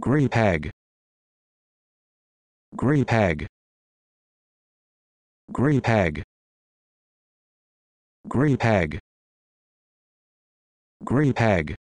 Grey peg. Grey peg. Grey peg. Grey peg. Grey peg.